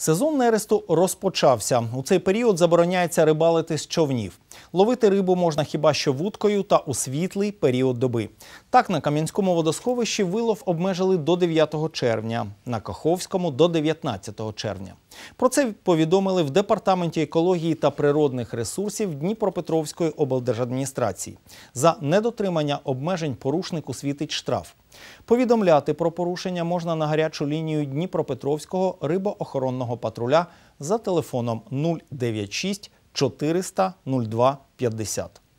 Сезон нересту розпочався. У цей період забороняється рибалити з човнів. Ловити рибу можна хіба що вудкою та у світлий період доби. Так на Кам'янському водосховищі вилов обмежили до 9 червня, на Каховському до 19 червня. Про це повідомили в департаменті екології та природних ресурсів Дніпропетровської облдержадміністрації. За недотримання обмежень порушнику світить штраф. Повідомляти про порушення можна на гарячу лінію Дніпропетровського рибоохоронного патруля за телефоном 096 400 02 50.